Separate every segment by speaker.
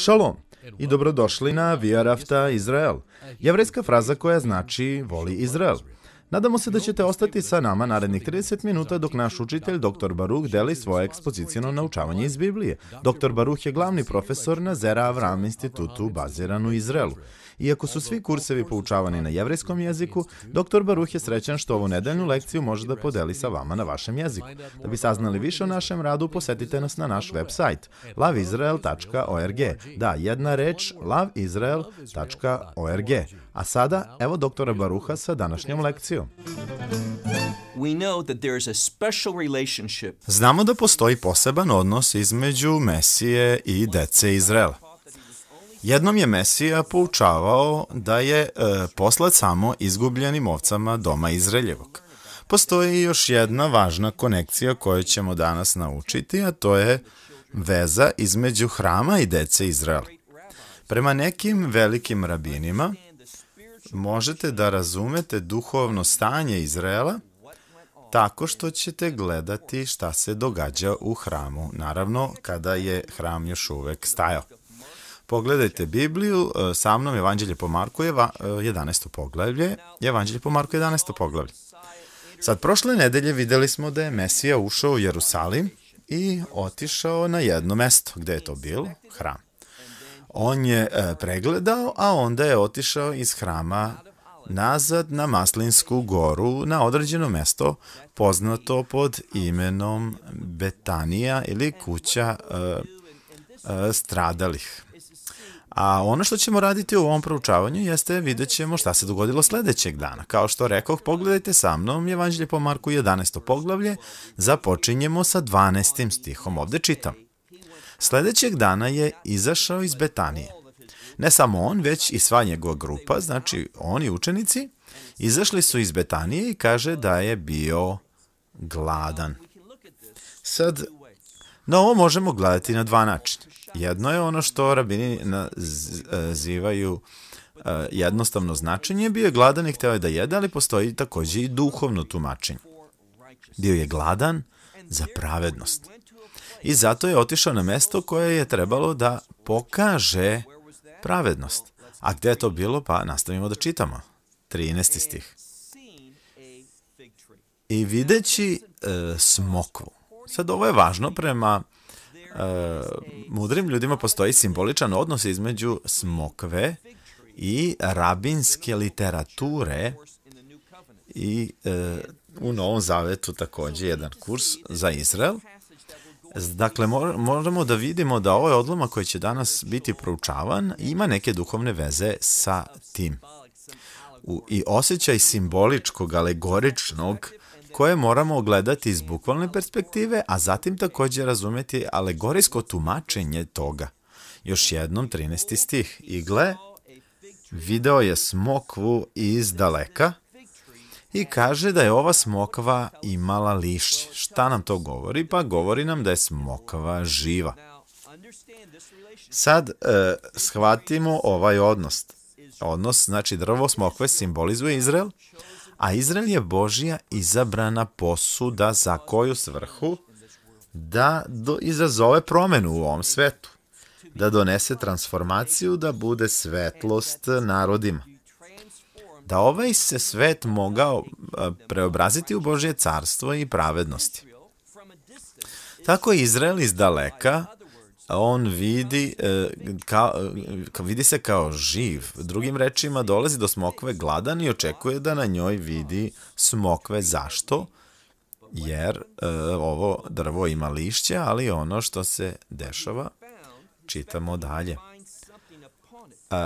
Speaker 1: Šalom i dobrodošli na Via Rafta Izrael, jevrejska fraza koja znači voli Izrael. Nadamo se da ćete ostati sa nama narednih 30 minuta dok naš učitelj dr. Baruh deli svoje ekspozicijno naučavanje iz Biblije. Dr. Baruh je glavni profesor na Zera Avram institutu baziran u Izraelu. Iako su svi kursevi poučavani na jevrejskom jeziku, dr. Baruh je srećan što ovu nedeljnu lekciju može da podeli sa vama na vašem jeziku. Da bi saznali više o našem radu, posetite nas na naš web sajt loveisrael.org. Da, jedna reč, loveisrael.org. A sada, evo doktora Baruha sa današnjom lekcijom. Znamo da postoji poseban odnos između Mesije i dece Izraela. Jednom je Mesija poučavao da je e, poslat samo izgubljenim ovcama doma Izraeljevog. Postoji još jedna važna konekcija koju ćemo danas naučiti, a to je veza između hrama i dece Izraela. Prema nekim velikim rabinima možete da razumete duhovno stanje Izraela tako što ćete gledati šta se događa u hramu, naravno kada je hram još uvek stajao. Pogledajte Bibliju, e, sa mnom Evanđelje po Marku e, je 11. poglavlje, Evanđelje po Marku 11. poglavlje. Sad, prošle nedelje videli smo da je Mesija ušao u Jerusalim i otišao na jedno mesto, gde je to bilo, hram. On je e, pregledao, a onda je otišao iz hrama nazad na Maslinsku goru na određeno mesto poznato pod imenom Betanija ili kuća stradalih. A ono što ćemo raditi u ovom proučavanju jeste vidjet ćemo šta se dogodilo sledećeg dana. Kao što rekao, pogledajte sa mnom Evanđelje po Marku 11. poglavlje, započinjemo sa 12. stihom. Ovde čitam. Sledećeg dana je izašao iz Betanije. Ne samo on, već i sva njegova grupa, znači oni učenici, izašli su iz Betanije i kaže da je bio gladan. Sad, na ovo možemo gledati na dva načina. Jedno je ono što rabini nazivaju e, jednostavno značenje, bio je gladan i hteo je da jede, ali postoji takođe i duhovno tumačenje. Bio je gladan za pravednost. I zato je otišao na mesto koje je trebalo da pokaže pravednost. A gde je to bilo? Pa nastavimo da čitamo. 13. stih. I videći e, smokvu. Sad ovo je važno prema Uh, mudrim ljudima postoji simboličan odnos između smokve i rabinske literature i e, u Novom Zavetu takođe jedan kurs za Izrael. Dakle, moramo da vidimo da ovaj odloma koji će danas biti proučavan ima neke duhovne veze sa tim. U, I osjećaj simboličkog, alegoričnog koje moramo gledati iz bukvalne perspektive, a zatim takođe razumeti alegorijsko tumačenje toga. Još jednom 13. stih. I gle, video je smokvu iz daleka i kaže da je ova smokva imala lišće. Šta nam to govori? Pa govori nam da je smokva živa. Sad eh, shvatimo ovaj odnos. Odnos, znači drvo smokve simbolizuje Izrael, a Izrael je Božija izabrana posuda za koju svrhu da do, izazove promenu u ovom svetu, da donese transformaciju, da bude svetlost narodima. Da ovaj se svet mogao e, preobraziti u Božje carstvo i pravednosti. Tako je Izrael iz daleka on vidi, e, kao, e, vidi se kao živ. Drugim rečima, dolazi do smokve gladan i očekuje da na njoj vidi smokve. Zašto? Jer e, ovo drvo ima lišće, ali ono što se dešava, čitamo dalje.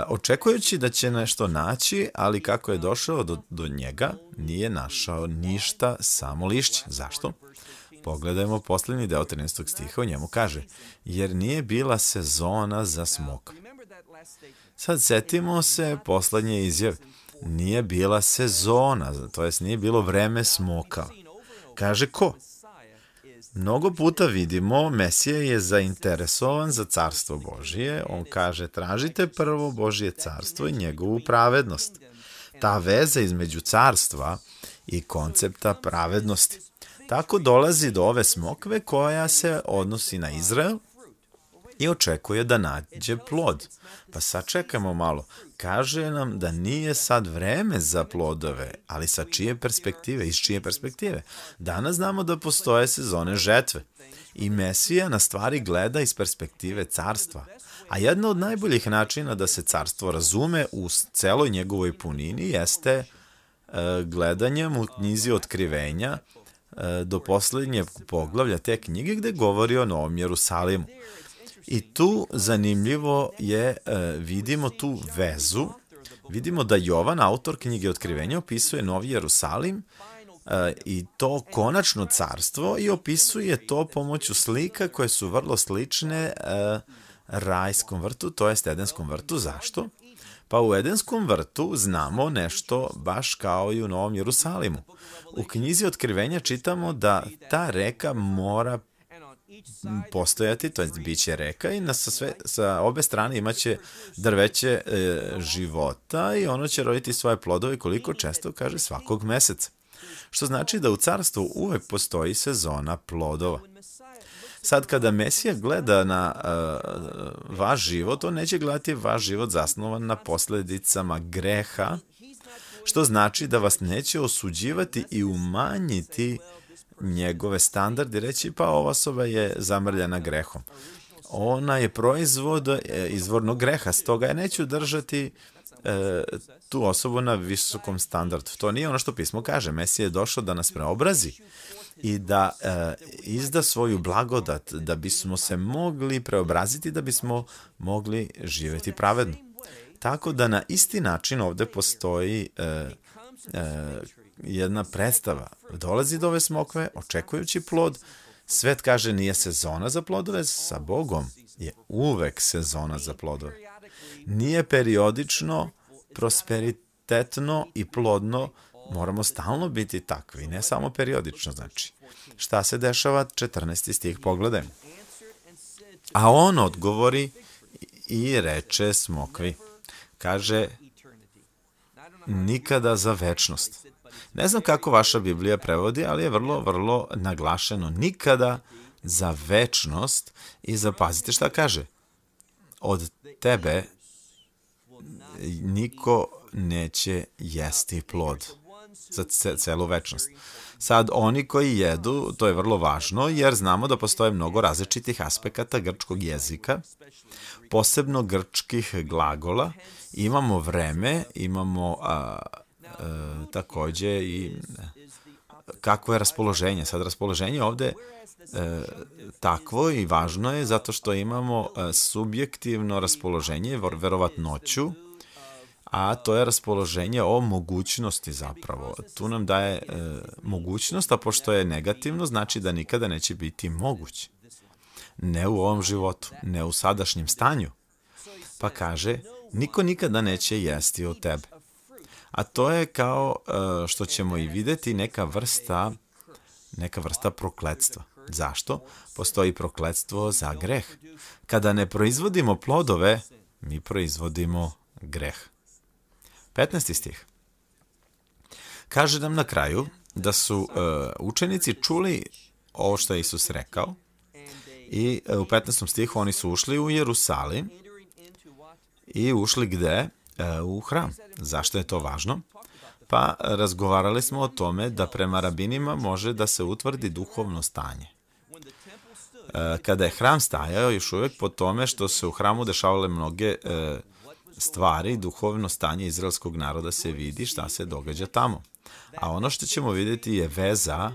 Speaker 1: Očekujući da će nešto naći, ali kako je došao do, do njega, nije našao ništa, samo lišće. Zašto? Pogledajmo posljednji deo 13. stiha, u njemu kaže, jer nije bila sezona za smog. Sad setimo se poslednje izjave. Nije bila sezona, to jest nije bilo vreme smoka. Kaže ko? Mnogo puta vidimo, Mesija je zainteresovan za carstvo Božije, on kaže tražite prvo Božije carstvo i njegovu pravednost. Ta veza između carstva i koncepta pravednosti. Tako dolazi do ove smokve koja se odnosi na Izrael i očekuje da nađe plod. Pa sad čekamo malo. Kaže nam da nije sad vreme za plodove, ali sa čije perspektive, iz čije perspektive. Danas znamo da postoje sezone žetve i Mesija na stvari gleda iz perspektive carstva. A jedna od najboljih načina da se carstvo razume u celoj njegovoj punini jeste e, gledanjem u knjizi otkrivenja E, do poslednje poglavlja te knjige gde govori o Novom Jerusalimu. I tu zanimljivo je, e, vidimo tu vezu, vidimo da Jovan, autor knjige Otkrivenja, opisuje Novi Jerusalim e, i to konačno carstvo i opisuje to pomoću slika koje su vrlo slične rajskom vrtu, to je Edenskom vrtu. Zašto? Pa u Edenskom vrtu znamo nešto baš kao i u Novom Jerusalimu. U knjizi Otkrivenja čitamo da ta reka mora postojati, to je bit će reka i na sa, sve, sa obe strane imaće drveće e, života i ono će roditi svoje plodove koliko često kaže svakog meseca. Što znači da u carstvu uvek postoji sezona plodova. Sad kada Mesija gleda na uh, vaš život, on neće gledati vaš život zasnovan na posledicama greha, što znači da vas neće osuđivati i umanjiti njegove standarde, reći pa ova osoba je zamrljena grehom. Ona je proizvod e, izvornog greha, stoga je neću držati uh, e, tu osobu na visokom standardu. To nije ono što pismo kaže. Mesija je došao da nas preobrazi i da e, izda svoju blagodat da bismo se mogli preobraziti, da bismo mogli živeti pravedno. Tako da na isti način ovde postoji e, e, jedna predstava. Dolazi do ove smokve, očekujući plod, svet kaže nije sezona za plodove, sa Bogom je uvek sezona za plodove nije periodično, prosperitetno i plodno, moramo stalno biti takvi, ne samo periodično, znači. Šta se dešava? 14. stih, pogledajmo. A on odgovori i reče smokvi. Kaže, nikada za večnost. Ne znam kako vaša Biblija prevodi, ali je vrlo, vrlo naglašeno. Nikada za večnost i zapazite šta kaže. Od tebe niko neće jesti plod za celu večnost. Sad, oni koji jedu, to je vrlo važno, jer znamo da postoje mnogo različitih aspekata grčkog jezika, posebno grčkih glagola. Imamo vreme, imamo a, a, takođe i kako je raspoloženje. Sad, raspoloženje ovde e, takvo i važno je zato što imamo e, subjektivno raspoloženje, verovatnoću, a to je raspoloženje o mogućnosti zapravo. Tu nam daje e, mogućnost, a pošto je negativno, znači da nikada neće biti moguće. Ne u ovom životu, ne u sadašnjem stanju. Pa kaže, niko nikada neće jesti od tebe. A to je kao e, što ćemo i videti neka vrsta, neka vrsta prokledstva. Zašto? Postoji prokledstvo za greh. Kada ne proizvodimo plodove, mi proizvodimo greh. 15. stih. Kaže nam na kraju da su uh, učenici čuli ovo što je Isus rekao i uh, u 15. stihu oni su ušli u Jerusalim i ušli gde? Uh, u hram. Zašto je to važno? Pa razgovarali smo o tome da prema rabinima može da se utvrdi duhovno stanje. Kada je hram stajao još uvek po tome što se u hramu dešavale mnoge uh, stvari duhovno stanje izraelskog naroda se vidi šta se događa tamo. A ono što ćemo videti je veza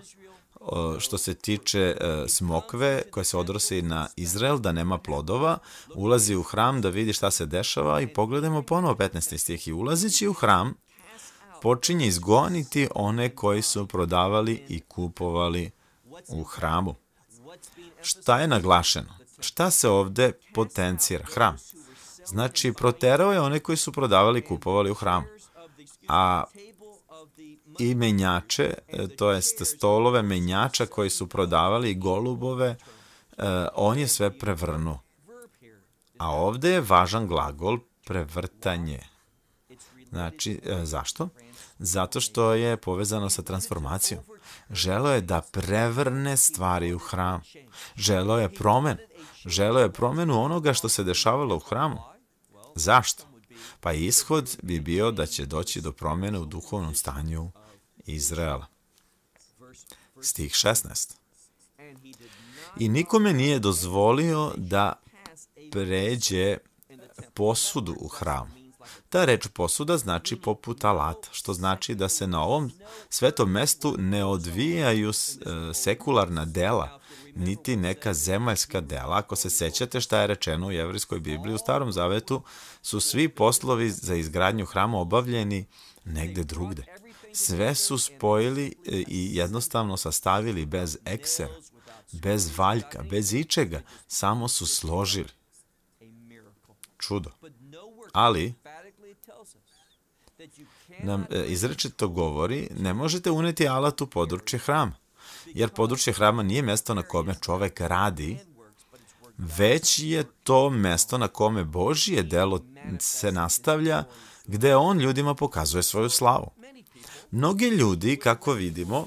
Speaker 1: što se tiče e, smokve koja se odrosi na Izrael, da nema plodova, ulazi u hram da vidi šta se dešava i pogledajmo ponovo 15. stih i ulazići u hram počinje izgoniti one koji su prodavali i kupovali u hramu. Šta je naglašeno? Šta se ovde potencira? Hram. Znači, proterao je one koji su prodavali i kupovali u hramu. A i menjače, e, to jest stolove menjača koji su prodavali i golubove, e, on je sve prevrnuo. A ovde je važan glagol prevrtanje. Znači, e, zašto? Zato što je povezano sa transformacijom. Želo je da prevrne stvari u hram. Želo je promen. Želo je promenu onoga što se dešavalo u hramu. Zašto? Pa ishod bi bio da će doći do promjene u duhovnom stanju Izraela. Stih 16. I nikome nije dozvolio da pređe posudu u hramu. Ta reč posuda znači poput alata, što znači da se na ovom svetom mestu ne odvijaju e, sekularna dela niti neka zemaljska dela. Ako se sećate šta je rečeno u Jevrijskoj Bibliji, u Starom Zavetu su svi poslovi za izgradnju hrama obavljeni negde drugde. Sve su spojili e, i jednostavno sastavili bez eksera, bez valjka, bez ičega, samo su složili. Čudo. Ali, nam e, izrečito govori, ne možete uneti alat u područje hrama jer područje hrama nije mesto na kome čovek radi, već je to mesto na kome Božije delo se nastavlja, gde on ljudima pokazuje svoju slavu. Mnogi ljudi, kako vidimo,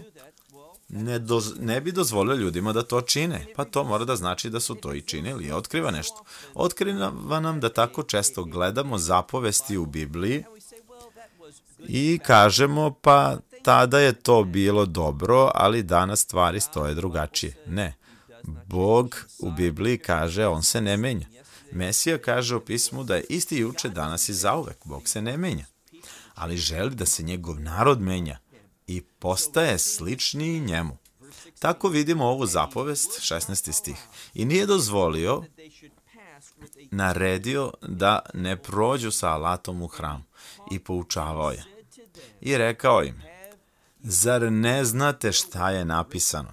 Speaker 1: ne, doz, ne bi dozvolio ljudima da to čine, pa to mora da znači da su to i činili, otkriva nešto. Otkriva nam da tako često gledamo zapovesti u Bibliji i kažemo pa tada je to bilo dobro, ali danas stvari stoje drugačije. Ne. Bog u Bibliji kaže, on se ne menja. Mesija kaže u pismu da je isti juče, danas i zauvek. Bog se ne menja. Ali želi da se njegov narod menja i postaje sličniji njemu. Tako vidimo ovu zapovest, 16. stih. I nije dozvolio, naredio da ne prođu sa alatom u hram. I poučavao je. I rekao im, Zar ne znate šta je napisano?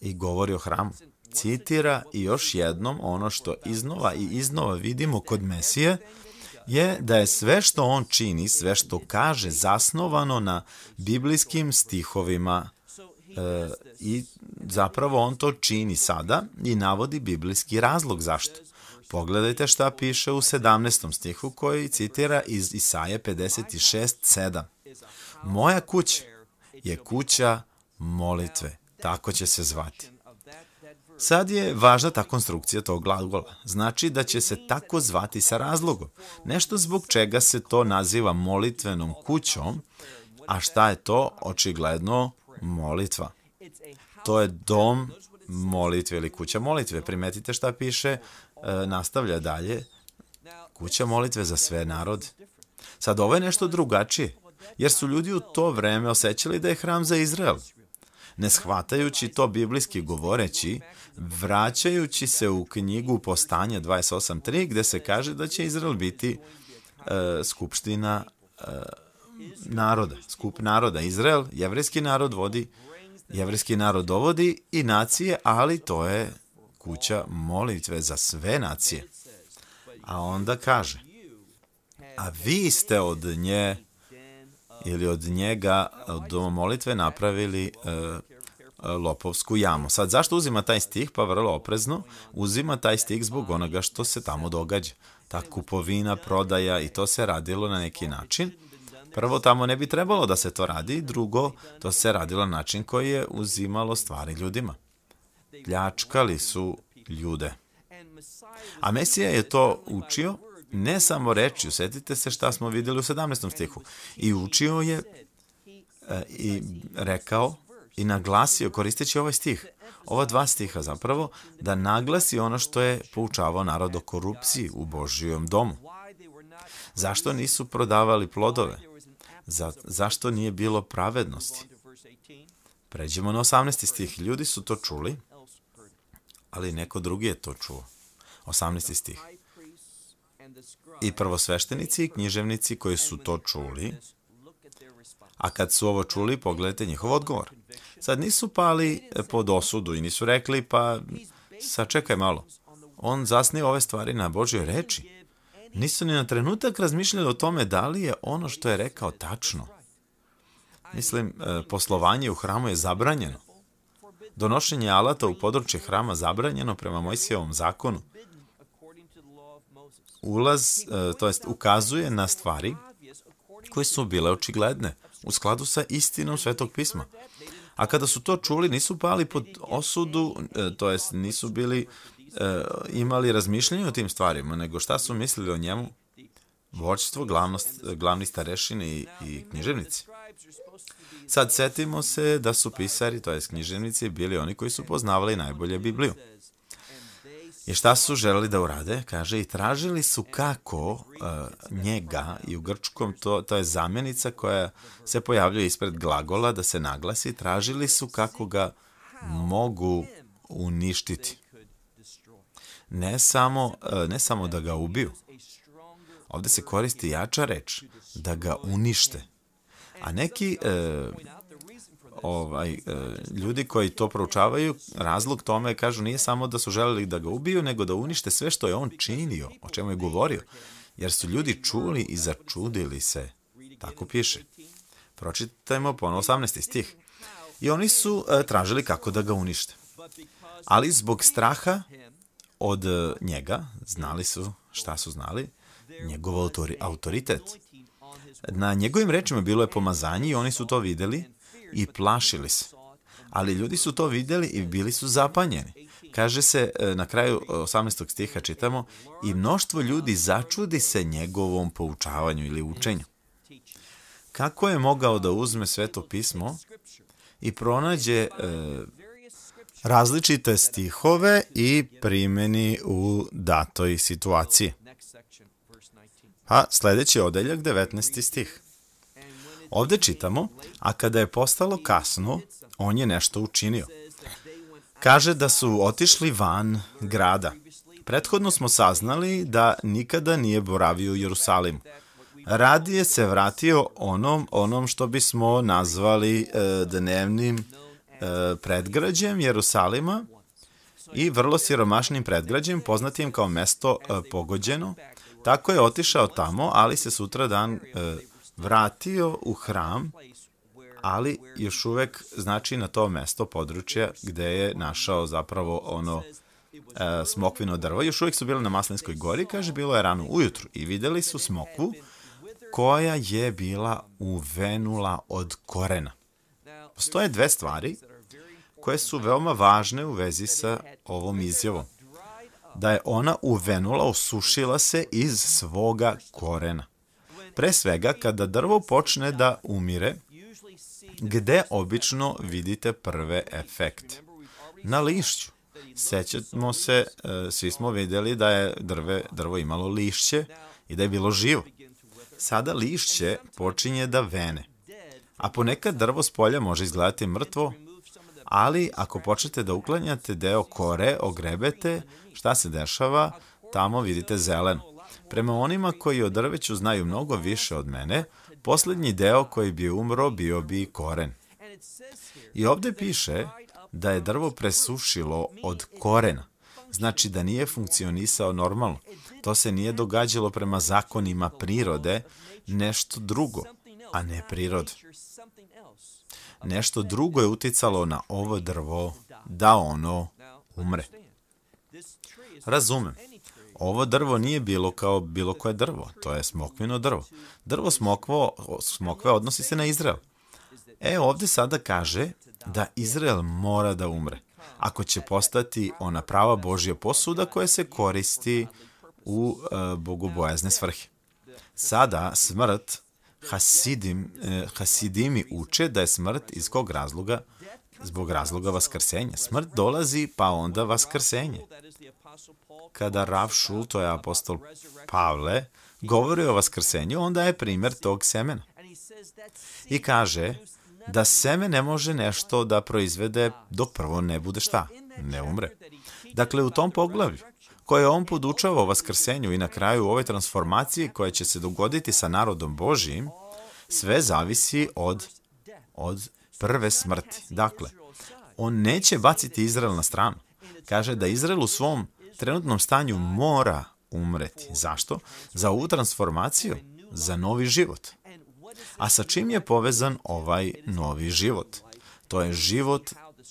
Speaker 1: I govori o hramu. Citira i još jednom ono što iznova i iznova vidimo kod Mesije, je da je sve što on čini, sve što kaže, zasnovano na biblijskim stihovima e, i zapravo on to čini sada i navodi biblijski razlog zašto. Pogledajte šta piše u 17. stihu koji citira iz Isaje 56.7. Moja kuća je kuća molitve, tako će se zvati. Sad je važna ta konstrukcija tog glagola. Znači da će se tako zvati sa razlogom. Nešto zbog čega se to naziva molitvenom kućom, a šta je to? Očigledno molitva. To je dom molitve ili kuća molitve. Primetite šta piše, e, nastavlja dalje. Kuća molitve za sve narode. Sad ovo je nešto drugačije jer su ljudi u to vreme osjećali da je hram za Izrael. Ne shvatajući to biblijski govoreći, vraćajući se u knjigu Postanja 28.3, gde se kaže da će Izrael biti uh, skupština uh, naroda, skup naroda. Izrael, jevrijski narod vodi, jevrijski narod dovodi i nacije, ali to je kuća molitve za sve nacije. A onda kaže, a vi ste od nje ili od njega e, do molitve napravili e, e, lopovsku jamu. Sad, zašto uzima taj stih? Pa vrlo oprezno uzima taj stih zbog onoga što se tamo događa. Ta kupovina, prodaja i to se radilo na neki način. Prvo, tamo ne bi trebalo da se to radi, drugo, to se radilo na način koji je uzimalo stvari ljudima. Pljačkali su ljude. A Mesija je to učio ne samo reči, usetite se šta smo videli u 17. stihu. I učio je e, i rekao i naglasio, koristeći ovaj stih, ova dva stiha zapravo, da naglasi ono što je poučavao narod o korupciji u Božijom domu. Zašto nisu prodavali plodove? Za, zašto nije bilo pravednosti? Pređemo na 18. stih. Ljudi su to čuli, ali neko drugi je to čuo. 18. stih. I prvosveštenici i književnici koji su to čuli, a kad su ovo čuli, pogledajte njihov odgovor. Sad nisu pali pod osudu i nisu rekli, pa sačekaj malo. On zasnije ove stvari na Božjoj reči. Nisu ni na trenutak razmišljali o tome da li je ono što je rekao tačno. Mislim, e, poslovanje u hramu je zabranjeno. Donošenje alata u područje hrama zabranjeno prema Mojsijevom zakonu ulaz, e, to jest ukazuje na stvari koje su bile očigledne u skladu sa istinom Svetog pisma. A kada su to čuli, nisu pali pod osudu, e, to jest nisu bili e, imali razmišljanje o tim stvarima, nego šta su mislili o njemu? Vočstvo, glavnost, glavni starešini i, i književnici. Sad setimo se da su pisari, to jest književnici, bili oni koji su poznavali najbolje Bibliju. I šta su želeli da urade? Kaže, i tražili su kako uh, njega, i u grčkom to, to je zamjenica koja se pojavljuje ispred glagola da se naglasi, tražili su kako ga mogu uništiti. Ne samo, uh, ne samo da ga ubiju. Ovde se koristi jača reč, da ga unište. A neki uh, ovaj, e, ljudi koji to proučavaju, razlog tome kažu nije samo da su želeli da ga ubiju, nego da unište sve što je on činio, o čemu je govorio, jer su ljudi čuli i začudili se. Tako piše. Pročitajmo ponovo 18. stih. I oni su e, tražili kako da ga unište. Ali zbog straha od e, njega, znali su šta su znali, njegov autoritet. Na njegovim rečima bilo je pomazanje i oni su to videli, i plašili se. Ali ljudi su to vidjeli i bili su zapanjeni. Kaže se e, na kraju 18. E, stiha čitamo i mnoštvo ljudi začudi se njegovom poučavanju ili učenju. Kako je mogao da uzme sveto pismo i pronađe e, različite stihove i primjeni u datoj situaciji? A sledeći odeljak 19. stih. Ovde čitamo, a kada je postalo kasno, on je nešto učinio. Kaže da su otišli van grada. Prethodno smo saznali da nikada nije boravio u Jerusalimu. Radije se vratio onom, onom što bismo nazvali e, dnevnim e, predgrađem Jerusalima i vrlo siromašnim predgrađem, poznatim kao mesto e, pogođeno. Tako je otišao tamo, ali se sutra dan e, vratio u hram, ali još uvek znači na to mesto područja gde je našao zapravo ono e, smokvino drvo. Još uvek su bili na Maslinskoj gori, kaže, bilo je rano ujutru i videli su smokvu koja je bila uvenula od korena. Postoje dve stvari koje su veoma važne u vezi sa ovom izjavom. Da je ona uvenula, osušila se iz svoga korena. Pre svega, kada drvo počne da umire, gde obično vidite prve efekte? Na lišću. Sećamo se, e, svi smo vidjeli da je drve, drvo imalo lišće i da je bilo živo. Sada lišće počinje da vene. A ponekad drvo s polja može izgledati mrtvo, ali ako počnete da uklanjate deo kore, ogrebete, šta se dešava, tamo vidite zeleno. Prema onima koji o drveću znaju mnogo više od mene, poslednji deo koji bi umro bio bi koren. I ovde piše da je drvo presušilo od korena, znači da nije funkcionisao normalno. To se nije događalo prema zakonima prirode, nešto drugo, a ne prirod. Nešto drugo je uticalo na ovo drvo da ono umre. Razumem, Ovo drvo nije bilo kao bilo koje drvo, to je smokvino drvo. Drvo smokvo, smokve odnosi se na Izrael. E, ovde sada kaže da Izrael mora da umre, ako će postati ona prava Božja posuda koja se koristi u uh, e, bogobojazne svrhe. Sada smrt, hasidim, eh, hasidimi uče da je smrt iz kog razloga? Zbog razloga vaskrsenja. Smrt dolazi, pa onda vaskrsenje. Kada Rav Šul, to je apostol Pavle, govori o vaskrsenju, onda je primjer tog semena. I kaže da seme ne može nešto da proizvede dok prvo ne bude šta, ne umre. Dakle, u tom poglavlju koje on podučava o vaskrsenju i na kraju ove transformacije koja će se dogoditi sa narodom Božijim, sve zavisi od, od prve smrti. Dakle, on neće baciti Izrael na stranu. Kaže da Izrael u svom trenutnom stanju mora umreti. Zašto? Za ovu transformaciju, za novi život. A sa čim je povezan ovaj novi život? To je život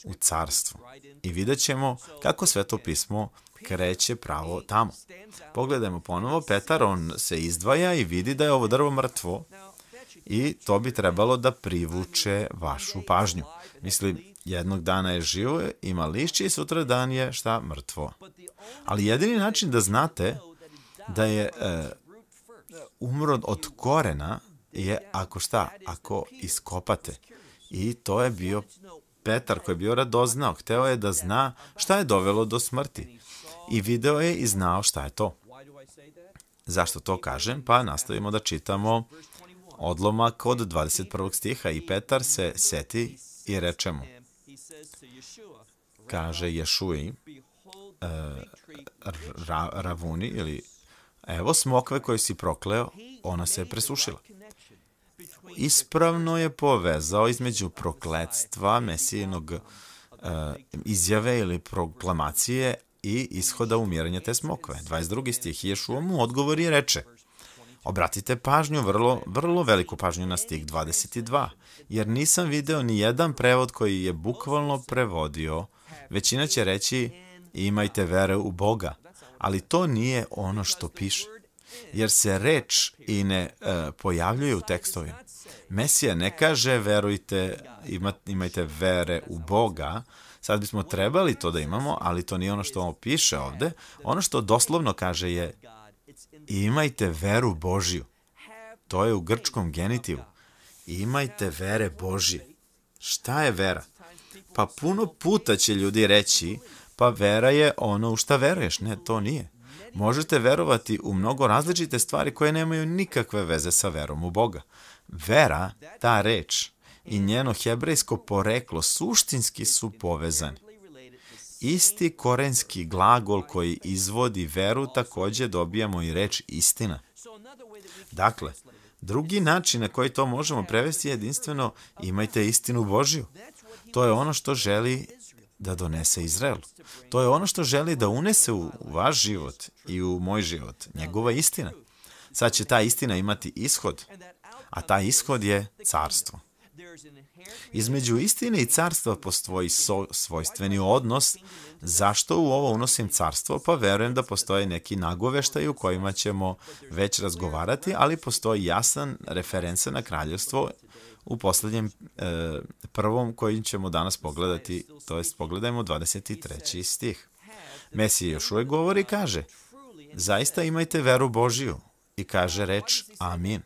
Speaker 1: u carstvu. I vidjet ćemo kako sveto pismo kreće pravo tamo. Pogledajmo ponovo, Petar, on se izdvaja i vidi da je ovo drvo mrtvo i to bi trebalo da privuče vašu pažnju. Mislim, Jednog dana je živo, ima lišće i sutra dan je šta? Mrtvo. Ali jedini način da znate da je e, umro od korena je ako šta? Ako iskopate. I to je bio Petar koji je bio radoznao. Hteo je da zna šta je dovelo do smrti. I video je i znao šta je to. Zašto to kažem? Pa nastavimo da čitamo odlomak od 21. stiha i Petar se seti i reče mu kaže Ješuji e, ra, Ravuni ili evo smokve koje si prokleo, ona se je presušila. Ispravno je povezao između prokledstva mesijenog e, izjave ili proklamacije i ishoda umiranja te smokve. 22. stih Ješua mu odgovori i reče – Obratite pažnju, vrlo, vrlo veliku pažnju na stih 22, jer nisam video ni jedan prevod koji je bukvalno prevodio. Većina će reći imajte vere u Boga, ali to nije ono što piše, jer se reč i ne uh, pojavljuje u tekstovima. Mesija ne kaže verujte, imajte vere u Boga, sad bismo trebali to da imamo, ali to nije ono što on piše ovde. Ono što doslovno kaže je Imajte veru Božiju. To je u grčkom genitivu. Imajte vere Božije. Šta je vera? Pa puno puta će ljudi reći, pa vera je ono u šta veruješ. Ne, to nije. Možete verovati u mnogo različite stvari koje nemaju nikakve veze sa verom u Boga. Vera, ta reč i njeno hebrejsko poreklo suštinski su povezani. Isti korenski glagol koji izvodi veru takođe dobijamo i reč istina. Dakle, drugi način na koji to možemo prevesti je jedinstveno imajte istinu Božiju. To je ono što želi da donese Izrael. To je ono što želi da unese u vaš život i u moj život, njegova istina. Sad će ta istina imati ishod, a taj ishod je carstvo. Između istine i carstva postoji so, svojstveni odnos. Zašto u ovo unosim carstvo? Pa verujem da postoje neki nagoveštaj u kojima ćemo već razgovarati, ali postoji jasan referenca na kraljevstvo u poslednjem e, prvom kojim ćemo danas pogledati, to jest pogledajmo 23. stih. Mesija još uvek govori i kaže, zaista imajte veru Božiju i kaže reč Amin.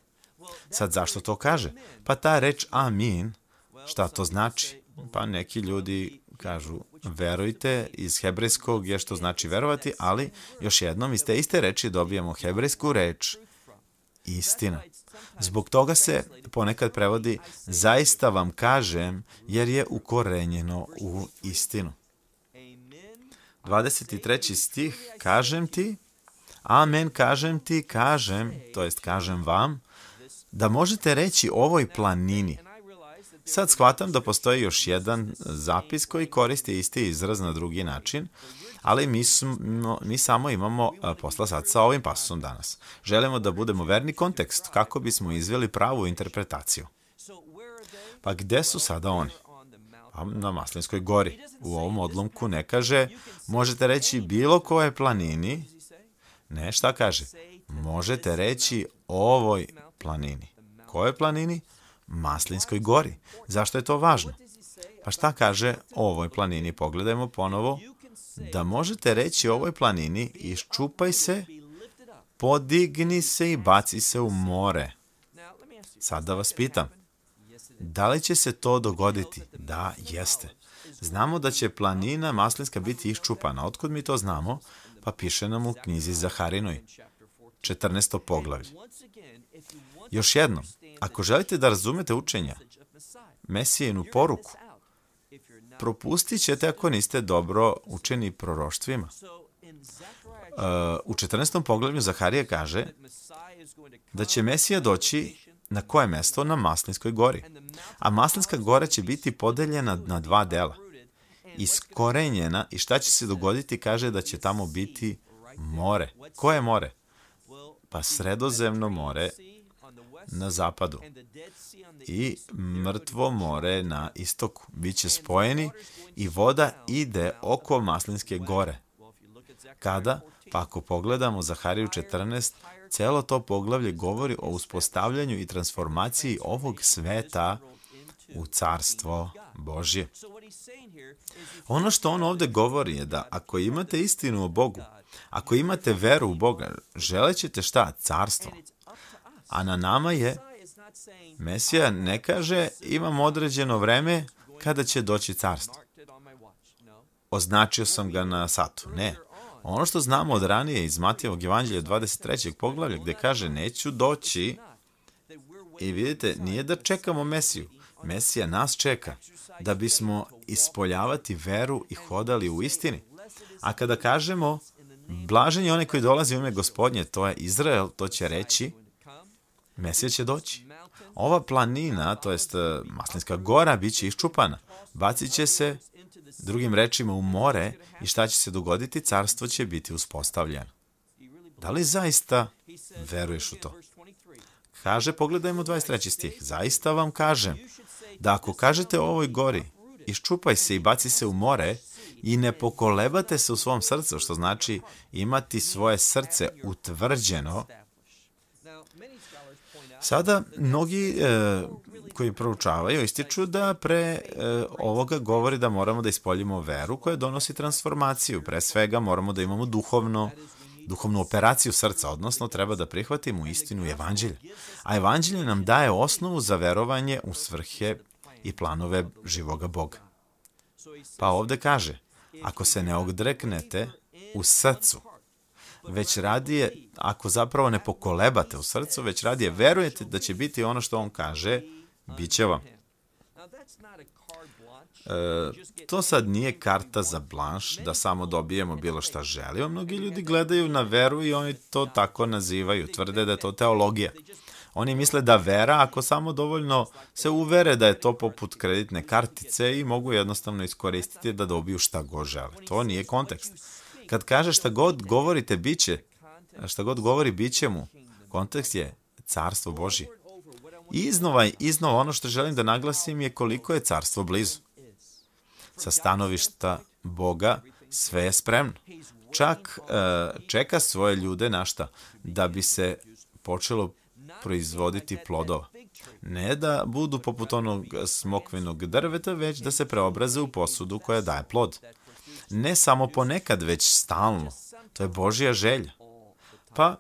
Speaker 1: Sad, zašto to kaže? Pa ta reč amin, šta to znači? Pa neki ljudi kažu verujte iz hebrejskog je što znači verovati, ali još jednom iz te iste reči dobijemo hebrejsku reč istina. Zbog toga se ponekad prevodi zaista vam kažem jer je ukorenjeno u istinu. 23. stih, kažem ti, amen, kažem ti, kažem, to jest kažem vam, da možete reći ovoj planini. Sad shvatam da postoji još jedan zapis koji koristi isti izraz na drugi način, ali mi, smo, mi samo imamo posla sad sa ovim pasusom danas. Želimo da budemo verni kontekst kako bismo izveli pravu interpretaciju. Pa gde su sada oni? Pa na Maslinskoj gori. U ovom odlomku ne kaže možete reći bilo koje planini. Ne, šta kaže? Možete reći ovoj planini. Kojoj planini? Maslinskoj gori. Zašto je to važno? Pa šta kaže o ovoj planini? Pogledajmo ponovo. Da možete reći ovoj planini, iščupaj se, podigni se i baci se u more. Sad da vas pitam, da li će se to dogoditi? Da, jeste. Znamo da će planina Maslinska biti iščupana. Otkud mi to znamo? Pa piše nam u knjizi Zaharinoj. 14. poglavlje. Još jednom, ako želite da razumete učenja, Mesijenu poruku, propustit ćete ako niste dobro učeni proroštvima. Uh, u 14. poglavlju Zaharija kaže da će Mesija doći na koje mesto? Na Maslinskoj gori. A Maslinska gora će biti podeljena na dva dela. Iskorenjena i šta će se dogoditi kaže da će tamo biti more. Koje more? pa Sredozemno more na zapadu i Mrtvo more na istoku. Biće spojeni i voda ide oko Maslinske gore. Kada, pa ako pogledamo Zahariju 14, celo to poglavlje govori o uspostavljanju i transformaciji ovog sveta u carstvo Božje. Ono što on ovde govori je da ako imate istinu o Bogu, ako imate veru u Boga, želećete šta? Carstvo. A na nama je, Mesija ne kaže imam određeno vreme kada će doći carstvo. Označio sam ga na satu. Ne. Ono što znamo od ranije iz Matijevog evanđelja 23. poglavlja gde kaže neću doći i vidite, nije da čekamo Mesiju, Mesija nas čeka da bismo ispoljavati veru i hodali u istini. A kada kažemo blažen je onaj koji dolazi u ime gospodnje, to je Izrael, to će reći Mesija će doći. Ova planina, to jest e, Maslinska gora, bit će iščupana. Bacit će se, drugim rečima, u more i šta će se dogoditi? Carstvo će biti uspostavljeno. Da li zaista veruješ u to? Kaže, pogledajmo 23. stih. Zaista vam kažem, da ako kažete ovoj gori, iščupaj se i baci se u more i ne pokolebate se u svom srcu, što znači imati svoje srce utvrđeno. Sada, mnogi e, koji proučavaju ističu da pre e, ovoga govori da moramo da ispoljimo veru koja donosi transformaciju. Pre svega moramo da imamo duhovno duhovnu operaciju srca, odnosno treba da prihvatimo istinu evanđelja. A evanđelje nam daje osnovu za verovanje u svrhe i planove živoga Boga. Pa ovde kaže, ako se ne odreknete u srcu, već radije, ako zapravo ne pokolebate u srcu, već radije verujete da će biti ono što on kaže, bit će vam. E, to sad nije karta za blanš, da samo dobijemo bilo šta želimo. Mnogi ljudi gledaju na veru i oni to tako nazivaju, tvrde da je to teologija. Oni misle da vera, ako samo dovoljno se uvere da je to poput kreditne kartice i mogu jednostavno iskoristiti da dobiju šta god žele. To nije kontekst. Kad kaže šta god govorite, bit će. Šta god govori, bit će mu. Kontekst je carstvo Božije. I Iznova, iznova ono što želim da naglasim je koliko je carstvo blizu. Sa stanovišta Boga sve je spremno. Čak e, čeka svoje ljude na šta? Da bi se počelo proizvoditi plodova. Ne da budu poput onog smokvinog drveta, već da se preobraze u posudu koja daje plod. Ne samo ponekad, već stalno. To je Božja želja. Pa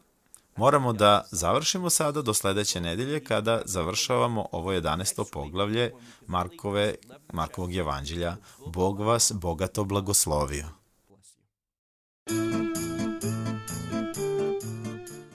Speaker 1: Moramo da završimo sada do sledeće nedelje kada završavamo ovo 11. poglavlje Markove, Markovog evanđelja. Bog vas bogato blagoslovio.